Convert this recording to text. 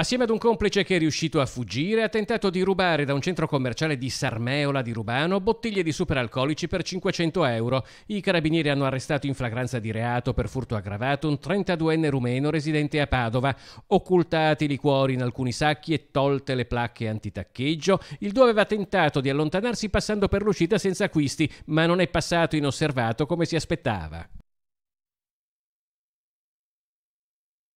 Assieme ad un complice che è riuscito a fuggire, ha tentato di rubare da un centro commerciale di Sarmeola di Rubano bottiglie di superalcolici per 500 euro. I carabinieri hanno arrestato in flagranza di reato per furto aggravato un 32enne rumeno residente a Padova. Occultati i liquori in alcuni sacchi e tolte le placche antitaccheggio, il duo aveva tentato di allontanarsi passando per l'uscita senza acquisti, ma non è passato inosservato come si aspettava.